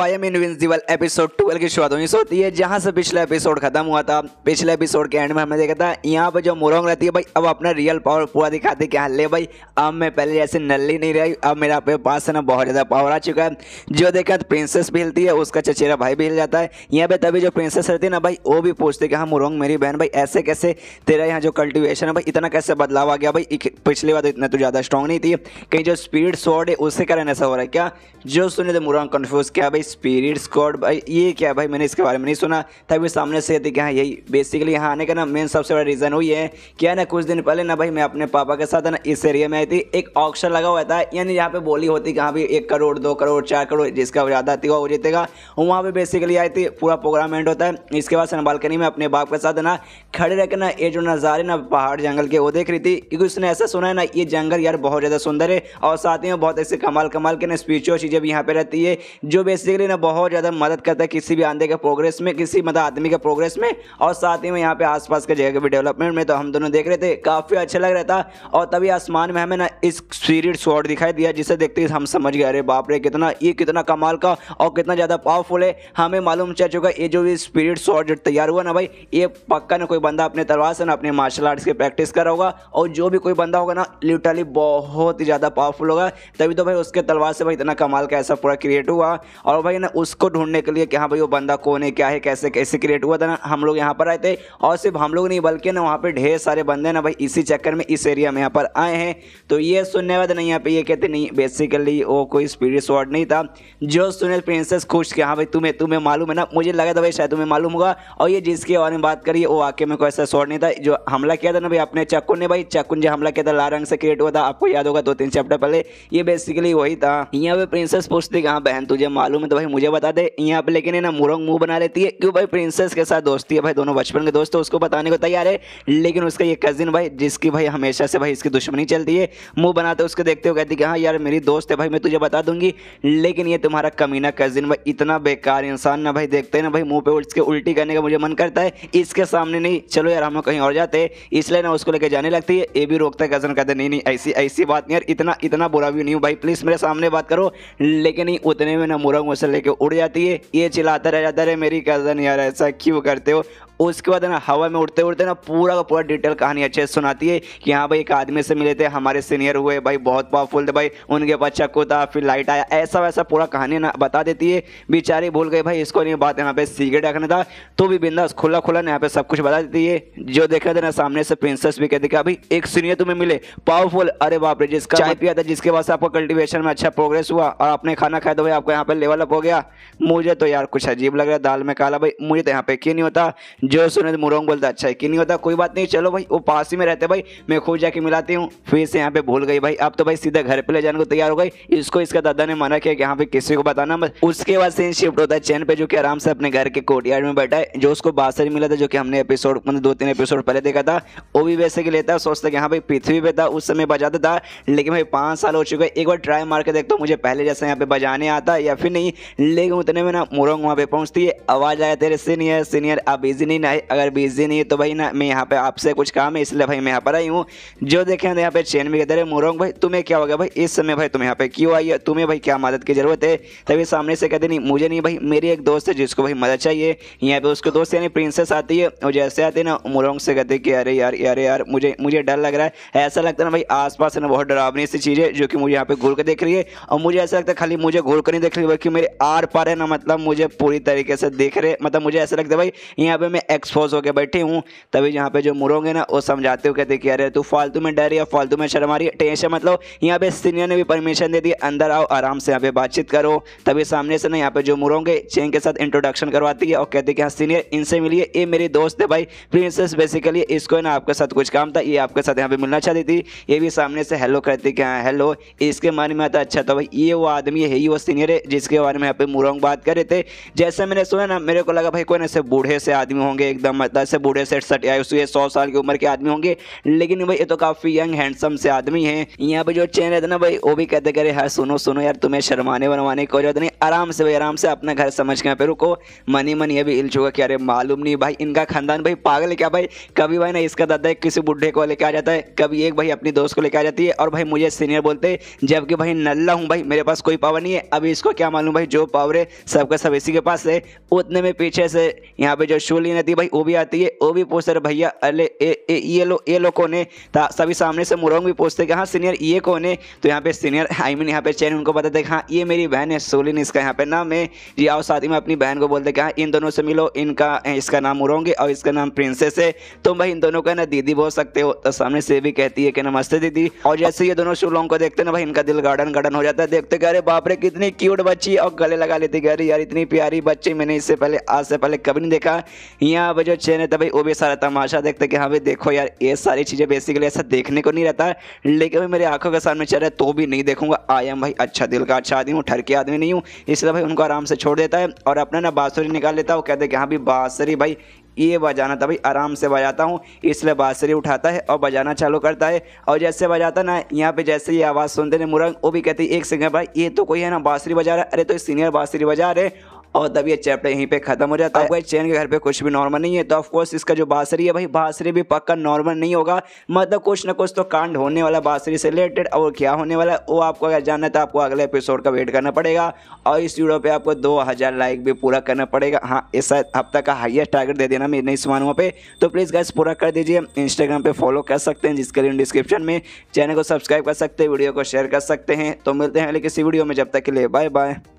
I am invisible episode twelve की शुरुआत हुई सोती है जहाँ से पिछला एपिसोड खत्म हुआ था पिछले एपिसोड के एंड में हमने देखा था यहाँ पर जो मोरोंग रहती है भाई अब अपना रियल पावर पूरा दिखाती क्या कि हल्ले भाई अब मैं पहले जैसे नल्ली नहीं रही अब मेरा अपने पास से ना बहुत ज़्यादा पावर आ चुका है जो देखा तो प्रिंसेस भी हिलती है उसका चचेरा भाई भी हिल जाता है यहाँ पर तभी जो प्रिंसेस रहती है ना भाई वो भी पूछते कि हाँ मोरोंग मेरी बहन भाई ऐसे कैसे तेरा यहाँ जो कल्टिवेशन है भाई इतना कैसे बदलाव आ गया भाई पिछली बार तो इतना तो ज़्यादा स्ट्रॉन्ग नहीं थी कहीं जो स्पीड शॉर्ट है उससे कारण ऐसा हो रहा है क्या जो सुने थे मोरोंग कन्फ्यूज़ क्या भाई स्पिरिट स्कॉड भाई ये क्या भाई मैंने इसके बारे में नहीं सुना था भी सामने से देखा हाँ यही बेसिकली यहाँ आने का ना मेन सबसे बड़ा रीज़न वही है क्या ना कुछ दिन पहले ना भाई मैं अपने पापा के साथ ना इस एरिया में आई थी एक ऑक्शन लगा हुआ था यानी यहाँ पे बोली होती कि हाँ भाई एक करोड़ दो करोड़ चार करोड़ जिसका ज़्यादा आती वो जीतेगा वहाँ पर बेसिकली आई थी पूरा प्रोग्राम एंड होता है इसके बाद ना बालकनी में अपने बाप के साथ ना खड़े रहकर ना ये जो नज़ारे ना पहाड़ जंगल के वो देख रही थी क्योंकि उसने ऐसा सुना है ना ये जंगल यार बहुत ज़्यादा सुंदर है और साथ ही में बहुत ऐसे कमाल कमाल के ना स्पीचों चीज़ें भी यहाँ पे रहती है जो बेसिक लिए ना बहुत ज़्यादा मदद करता है किसी भी आंधे के प्रोग्रेस में किसी मतलब आदमी के प्रोग्रेस में और साथ ही में यहाँ पे आसपास के जगह के भी डेवलपमेंट में तो हम दोनों देख रहे थे काफ़ी अच्छा लग रहा था और तभी आसमान में हमें ना इस स्पीरिट शॉट दिखाई दिया जिसे देखते हम समझ गए अरे बाप रे कितना ये कितना कमाल का और कितना ज़्यादा पावरफुल है हमें मालूम चल चुका ये जो स्पीरिट शॉट तैयार हुआ ना भाई ये पक्का ना कोई बंदा अपने तलवार से ना अपने मार्शल आर्ट्स की प्रैक्टिस करा होगा और जो भी कोई बंदा होगा ना लिटरली बहुत ही ज़्यादा पावरफुल होगा तभी तो भाई उसके तलवार से भाई इतना कमाल का ऐसा पूरा क्रिएट हुआ और और भाई ना उसको ढूंढने के लिए कि हाँ भाई वो बंदा कौन है क्या है कैसे कैसे क्रिएट हुआ था ना हम लोग यहाँ पर आए थे और सिर्फ हम लोग नहीं बल्कि ना वहाँ पर ढेर सारे बंदे ना भाई इसी चक्कर में इस एरिया में यहाँ पर आए हैं तो ये सुनने वाले नहीं यहाँ पर ये कहते नहीं बेसिकली वो कोई स्पीड शॉट नहीं था जो सुने प्रिंसेस खुश कि हाँ भाई तुम्हें तुम्हें मालूम है ना मुझे लगा था भाई शायद तुम्हें मालूम होगा और ये जिसके बारे में बात करिए वो वाकई में कोई ऐसा शॉट नहीं था जो हमला किया था ना भाई अपने चक्कुन ने भाई चक्कुन जो हमला किया था लाल रंग से क्रिएट हुआ था आपको याद होगा दो तीन चैप्टर पहले ये बेसिकली वही था यहाँ पे प्रिंसेस पूछती कि हाँ बहन तुझे मालूम में तो भाई मुझे बता दे यहाँ पे लेकिन है ना मुरंग मुंह बना लेती है क्यों भाई प्रिंसेस के साथ दोस्ती है भाई दोनों बचपन के दोस्त तो उसको बताने को तैयार है लेकिन उसका ये कजिन भाई जिसकी भाई हमेशा से भाई इसकी दुश्मनी चलती है मुंह बनाते उसको देखते हो कहती कि हाँ यार मेरी दोस्त है भाई मैं तुझे बता दूंगी लेकिन ये तुम्हारा कमीना कजिन भाई इतना बेकार इंसान ना भाई देखते ना भाई मुंह पे उसके उल्टी करने का मुझे मन करता है इसके सामने नहीं चलो यार हम लोग कहीं और जाते इसलिए ना उसको लेके जाने लगती है ये भी रोकता है कजन कहते नहीं नहीं ऐसी ऐसी बात नहीं यार इतना इतना बुरा भी नहीं हूँ भाई प्लीज़ मेरे सामने बात करो लेकिन उतने में ना मुरंग से लेके उड़ जाती है ये चिल्लाता रह जाता है मेरी कज़न यार ऐसा क्यों करते हो उसके बाद है ना हवा में उड़ते उड़ते ना पूरा का पूरा डिटेल कहानी अच्छे से सुनाती है कि हाँ भाई एक आदमी से मिले थे हमारे सीनियर हुए भाई बहुत पावरफुल थे भाई उनके पास चक्कू था फिर लाइट आया ऐसा वैसा पूरा कहानी ना बता देती है बेचारे भूल गए भाई इसको नहीं बात यहाँ पे सीक्रेट रखना था तो भी बिंदास खुला खुला यहाँ पे सब कुछ बता देती है जो देखा था ना सामने से प्रिंसेस भी कहते कहती अभी एक सीनियर तुम्हें मिले पावरफुल अरे बाप रे जिसका चाय पिया था जिसके बाद से आपको कल्टिवेशन में अच्छा प्रोग्रेस हुआ और आपने खाना खाया तो भाई आपको यहाँ पे लेवल अप हो गया मुझे तो यार कुछ अजीब लग रहा है दाल में काला भाई मुझे तो यहाँ पे क्यों नहीं होता जो तो मुरोंग बोलता अच्छा है कि नहीं होता कोई बात नहीं चलो भाई वो पास ही में रहते भाई मैं खुद जाके मिलाती हूँ फिर से यहाँ पे भूल गई भाई अब तो भाई सीधा घर पे ले जाने को तैयार हो गई इसको इसका दादा ने मना किया कि यहाँ पे किसी को बताना बस उसके बाद सीन शिफ्ट होता है चैन पे जो कि आराम से अपने घर के कोर्ट में बैठा है जो उसको बासरी मिला था जो कि हमने एपिसोड मतलब दो तीन एपिसोड पहले देखा था वो भी वैसे के लेता है सोचता कि हाँ भाई पृथ्वी पे था उस समय बजाता था लेकिन भाई पाँच साल हो चुके एक बार ट्राई मार के देखता हूँ मुझे पहले जैसे यहाँ पे बजाने आता या फिर नहीं लेकिन उतने में ना मुरोंग वहाँ पे पहुँचती है आवाज़ आया तेरे सीनियर सीनियर अब इजी नहीं नहीं ना अगर बिजी नहीं है तो भाई ना मैं यहाँ पे आपसे कुछ काम है इसलिए भाई मैं यहाँ पर आई हूँ जो देखे ना तो यहाँ पे चैन भी कहते रहे मोरोंग भाई तुम्हें क्या हो गया भाई इस समय भाई तुम यहाँ पे क्यों आई है तुम्हें भाई क्या मदद की जरूरत है तभी सामने से कहते नहीं मुझे नहीं भाई मेरी एक दोस्त है जिसको भाई मदद चाहिए यहाँ पे उसके दोस्त यानी प्रिंसेस आती है और जैसे आती है ना मोरोंग से कहते कि अरे यार यार यार मुझे मुझे डर लग रहा है ऐसा लगता है ना भाई आस पास ना बहुत डरावनी सी चीज़ है जो कि मुझे यहाँ पे घूर के देख रही है और मुझे ऐसा लगता है खाली मुझे घूर कर नहीं देख रही बल्कि मेरे आर पार है ना मतलब मुझे पूरी तरीके से देख रहे मतलब मुझे ऐसा लगता है भाई यहाँ पे मैं एक्सपोज होकर बैठी हूँ तभी यहाँ पे जो मुड़ोगे ना वो समझाते हो कहते कि अरे तू फालतू में डर या फालतू में शर्मा रही टेंशन मतलब यहाँ पे सीनियर ने भी परमिशन दे दी अंदर आओ आराम से यहाँ पे बातचीत करो तभी सामने से ना यहाँ पे जो मुरोगे चेंग के साथ इंट्रोडक्शन करवाती है और कहते कि हाँ सीनियर इनसे मिलिए ये मेरी दोस्त है भाई प्रिंसेस बेसिकली इसको ना आपके साथ कुछ काम था ये आपके साथ यहाँ पे मिलना चाहती थी ये भी सामने से हेलो कहती कि हाँ हेलो इसके मन में आता अच्छा तो भाई ये वो आदमी है ही वो सीनियर है जिसके बारे में यहाँ पे मुरोंग बात कर रहे थे जैसे मैंने सुना ना मेरे को लगा भाई कोई ना बूढ़े से आदमी होंगे होंगे एकदम दस से बूढ़े सेठ सट या उसके सौ साल की उम्र के आदमी होंगे लेकिन भाई ये तो काफ़ी यंग हैंडसम से आदमी है यहाँ पे जो चैन रहता ना भाई वो भी कहते करे हर हाँ, सुनो सुनो यार तुम्हें शर्माने वरमाने की जरूरत नहीं आराम से भाई आराम से अपना घर समझ के यहाँ पे रुको मनी मन ये भी हिल चुका कि अरे मालूम नहीं भाई इनका खानदान भाई पागल क्या भाई कभी भाई ना इसका दादा किसी बुढ़े को लेकर आ जाता है कभी एक भाई अपनी दोस्त को लेकर आ जाती है और भाई मुझे सीनियर बोलते जबकि भाई नल्ला हूँ भाई मेरे पास कोई पावर नहीं है अभी इसको क्या मालूम भाई जो पावर है सबका सब इसी के पास है उतने में पीछे से यहाँ पे जो शूलिन है है भाई वो भी आती है वो भी पूछ रहे भैया अरे ये लो ये लो कौन है सभी सामने से मुरोंग भी पूछते कि हाँ सीनियर ये कौन है तो यहाँ पे सीनियर आई मीन यहाँ पे चैन उनको बताते हाँ ये मेरी बहन है सोलिन इसका यहाँ पे नाम है जी आओ साथ ही में अपनी बहन को बोलते कि हाँ इन दोनों से मिलो इनका इसका नाम मुरोंगे और इसका नाम प्रिंसेस है तुम भाई इन दोनों का ना दीदी बोल सकते हो तो सामने से भी कहती है कि नमस्ते दीदी और जैसे ये दोनों शुलोंग को देखते ना भाई इनका दिल गार्डन गार्डन हो जाता है देखते कह रहे बापरे कितनी क्यूट बच्ची और गले लगा लेती कह रही यार इतनी प्यारी बच्ची मैंने इससे पहले आज से पहले कभी नहीं देखा यहाँ पर जो चैन है भाई वो भी सारा तमाशा देखते कि हाँ भाई देखो यार ये सारी चीज़ें बेसिकली ऐसा देखने को नहीं रहता है लेकिन भाई मेरे आंखों के सामने चल रहा है तो भी नहीं देखूंगा आई एम भाई अच्छा दिल का अच्छा आदमी हूँ ठर के आदमी नहीं हूँ इसलिए भाई उनको आराम से छोड़ देता है और अपना ना बाँसुरी निकाल लेता है वो कहते हैं कि हाँ भाई बाँसुरी भाई ये बजाना था भाई आराम से बजाता हूँ इसलिए बाँसुरी उठाता है और बजाना चालू करता है और जैसे बजाता ना यहाँ पे जैसे ये आवाज़ सुनते ना मुरंग वो भी कहते हैं एक सिंगर भाई ये तो कोई है ना बाँसुरी बजा रहा है अरे तो सीनियर बाँसुरी बजा रहे और तब ये चैप्टर यहीं पे खत्म हो जाता है चैन के घर पे कुछ भी नॉर्मल नहीं है तो ऑफकोर्स इसका जो बासरी है भाई बासरी भी पक्का नॉर्मल नहीं होगा मतलब कुछ ना कुछ तो कांड होने वाला बासरी से रिलेटेड और क्या होने वाला है वो आपको अगर जानना है तो आपको अगले एपिसोड का वेट करना पड़ेगा और इस वीडियो पर आपको दो हज़ार लाइक भी पूरा करना पड़ेगा हाँ इस हफ्ता का हाइएस्ट टारगेट दे देना मेरे नहीं सुमानुआ पे तो प्लीज़ गैस पूरा कर दीजिए इंस्टाग्राम पर फॉलो कर सकते हैं जिसके लिए डिस्क्रिप्शन में चैनल को सब्सक्राइब कर सकते हैं वीडियो को शेयर कर सकते हैं तो मिलते हैं अगले किसी वीडियो में जब तक के लिए बाय बाय